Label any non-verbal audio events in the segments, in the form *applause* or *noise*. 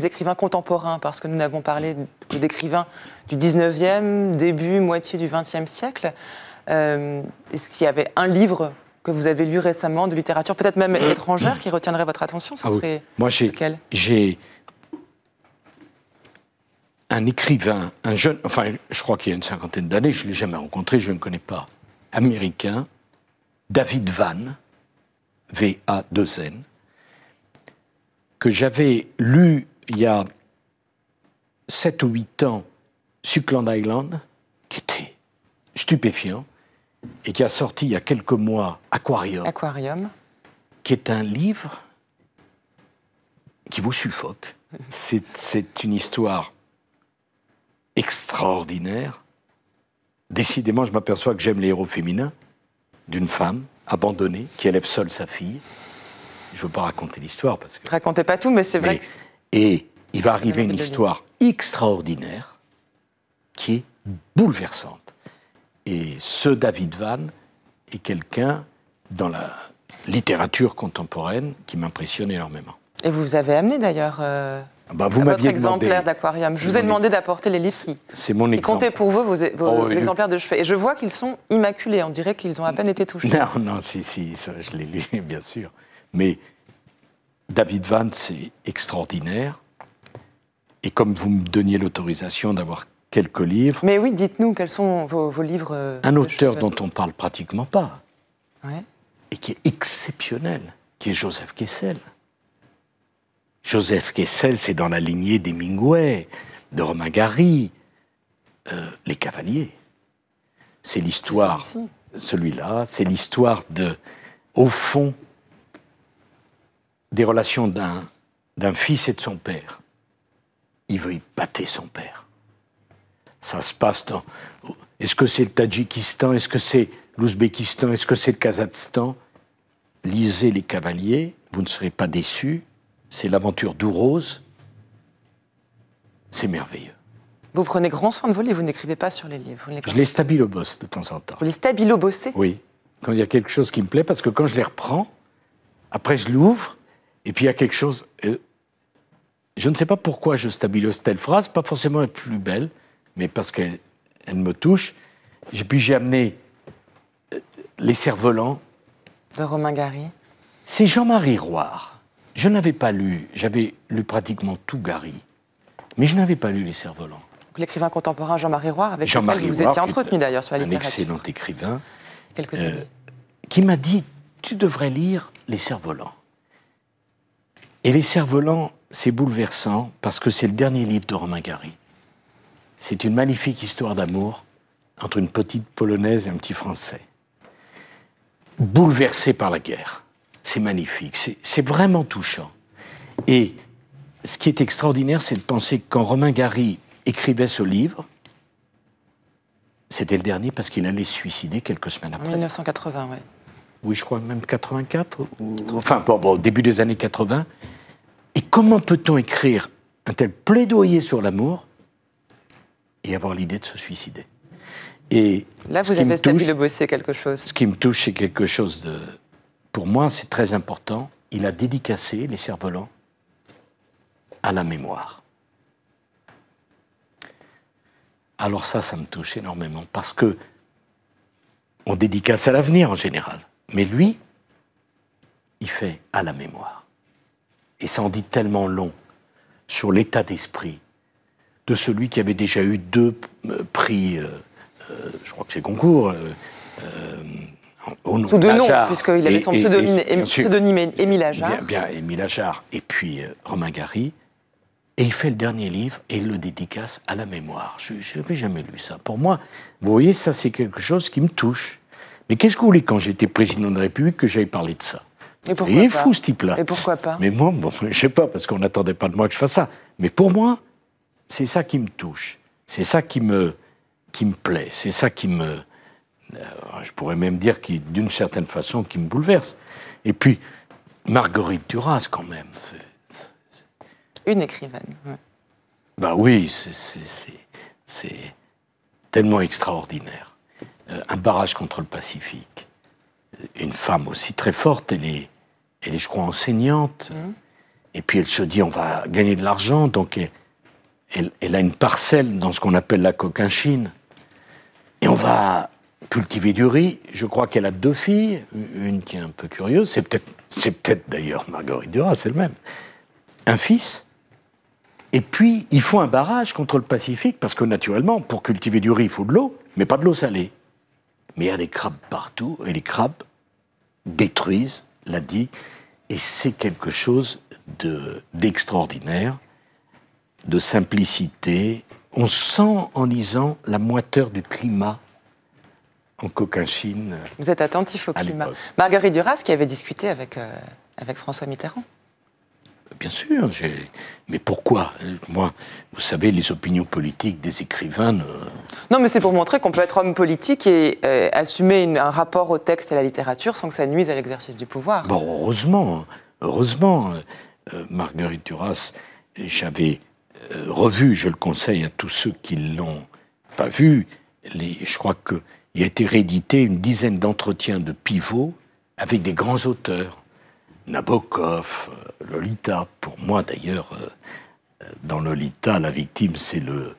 des écrivains contemporains, parce que nous n'avons parlé d'écrivains du 19e, début, moitié du 20e siècle. Euh, est-ce qu'il y avait un livre que vous avez lu récemment de littérature, peut-être même euh. étrangère, qui retiendrait votre attention Ce ah serait oui. Moi, j'ai un écrivain, un jeune, enfin, je crois qu'il y a une cinquantaine d'années, je ne l'ai jamais rencontré, je ne connais pas, américain, David Van, V-A-2-N, que j'avais lu il y a 7 ou 8 ans, Suckland Island, qui était stupéfiant, et qui a sorti il y a quelques mois Aquarium. Aquarium. Qui est un livre qui vous suffoque. *laughs* C'est une histoire extraordinaire. Décidément, je m'aperçois que j'aime les héros féminins d'une femme abandonnée qui élève seule sa fille. Je ne veux pas raconter l'histoire parce que. Racontez pas tout, mais c'est vrai que. Et il va arriver une histoire extraordinaire qui est bouleversante. Et ce David Van est quelqu'un dans la littérature contemporaine qui m'impressionne énormément. Et vous avez amené d'ailleurs euh, bah, vous votre exemplaire d'aquarium. Je vous ai demandé d'apporter les livres qui, c'est mon pour vous vos, oh, exemplaires de chevet. Et je vois qu'ils sont immaculés. On dirait qu'ils ont à peine été touchés. Non, non, si, si, je l'ai lu, *laughs* bien sûr. Mais David Van, c'est extraordinaire. Et comme vous me donniez l'autorisation d'avoir quelques livres. Mais oui, dites-nous quels sont vos, livres. Euh, un auteur dont on ne parle pratiquement pas, et qui est exceptionnel, qui est Joseph Kessel. Joseph Kessel, c'est dans la lignée d'Hemingway, de Romain Gary, euh, Les Cavaliers. C'est l'histoire, celui-là, c'est l'histoire de, au fond, des relations d'un fils et de son père. Il veut y épater son père. Ça se passe dans. Est-ce que c'est le Tadjikistan Est-ce que c'est l'Ouzbékistan Est-ce que c'est le Kazakhstan Lisez Les Cavaliers, vous ne serez pas déçus. C'est l'aventure rose C'est merveilleux. Vous prenez grand soin de vos livres, vous n'écrivez pas sur les livres. les je les stabilo de temps en temps. Vous les stabilo Oui, quand il y a quelque chose qui me plaît, parce que quand je les reprends, après je l'ouvre, et puis il y a quelque chose. Euh, je ne sais pas pourquoi je stabilise telle phrase, pas forcément la plus belle, mais parce qu'elle elle me touche. Et puis j'ai amené euh, Les cerfs-volants. De Romain Gary. C'est Jean-Marie Roire. Je n'avais pas lu, j'avais lu pratiquement tout Gary, mais je n'avais pas lu Les cerfs-volants. L'écrivain contemporain Jean-Marie Roire, avec Jean lequel vous étiez entretenu d'ailleurs sur la littérature. Un excellent écrivain. Euh, qui m'a dit Tu devrais lire Les cerfs-volants. Et Les Cerfs-Volants, c'est bouleversant parce que c'est le dernier livre de Romain Gary. C'est une magnifique histoire d'amour entre une petite Polonaise et un petit Français. Bouleversé par la guerre. C'est magnifique, c'est vraiment touchant. Et ce qui est extraordinaire, c'est de penser que quand Romain Gary écrivait ce livre, c'était le dernier parce qu'il allait se suicider quelques semaines après. 1980, oui. Oui, je crois même 84. Ou... Enfin, au début des années 80. Et comment peut-on écrire un tel plaidoyer sur l'amour et avoir l'idée de se suicider et Là, vous avez le bosser quelque chose. Ce qui me touche, c'est quelque chose de. Pour moi, c'est très important. Il a dédicacé les cerfs-volants à la mémoire. Alors ça, ça me touche énormément parce que on dédicace à l'avenir en général, mais lui, il fait à la mémoire et ça en dit tellement long sur l'état d'esprit de celui qui avait déjà eu deux euh, prix, euh, euh, je crois que c'est concours, au nom Sous deux noms, puisqu'il avait son pseudonyme, Émile Ajard. – Bien, Émile et puis Romain Gary. Et il fait le dernier livre et il le dédicace à la mémoire. Je n'avais jamais lu ça. Pour moi, vous voyez, ça c'est quelque chose qui me touche. Mais qu'est-ce que vous voulez quand j'étais président de la République que j'aille parler de ça et il est fou, ce type-là. Et pourquoi pas Mais moi, bon, *laughs* je ne sais pas, parce qu'on n'attendait pas de moi que je fasse ça. Mais pour moi, c'est ça qui me touche. C'est ça qui me, qui me plaît. C'est ça qui me. Euh, je pourrais même dire, qui, d'une certaine façon, qui me bouleverse. Et puis, Marguerite Duras, quand même. Une écrivaine. Bah oui, c'est tellement extraordinaire. Euh, un barrage contre le Pacifique une femme aussi très forte, elle est, elle est je crois, enseignante. Mmh. Et puis elle se dit, on va gagner de l'argent, donc elle, a une parcelle dans ce qu'on appelle la coquinchine, Et on va cultiver du riz. Je crois qu'elle a deux filles, une qui est un peu curieuse, c'est peut-être, c'est peut-être d'ailleurs Marguerite Duras, c'est le même. Un fils. Et puis, il faut un barrage contre le Pacifique, parce que naturellement, pour cultiver du riz, il faut de l'eau, mais pas de l'eau salée. Mais il y a des crabes partout, et les crabes, détruisent l'a dit, et c'est quelque chose d'extraordinaire, de, simplicité. On sent en lisant la moiteur du climat en Cochinchine. Vous êtes attentif au climat. Marguerite Duras qui avait discuté avec, euh, avec François Mitterrand bien sûr. Mais pourquoi Moi, vous savez, les opinions politiques des écrivains. Non, mais c'est pour montrer qu'on peut être homme politique et euh, assumer un rapport au texte et à la littérature sans que ça nuise à l'exercice du pouvoir. Bon, heureusement, heureusement, euh, Marguerite Duras, j'avais euh, revu, je le conseille à tous ceux qui l'ont pas vu. Les, je crois qu'il a été réédité une dizaine d'entretiens de pivot avec des grands auteurs Nabokov, euh, Lolita. Pour moi, d'ailleurs, euh, euh, dans Lolita, la victime, c'est le,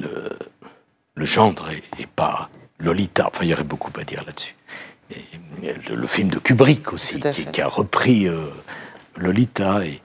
le, gendre et, pas Lolita. Enfin, il y aurait beaucoup à dire là-dessus. Le, film de Kubrick aussi, qui, a repris Lolita. et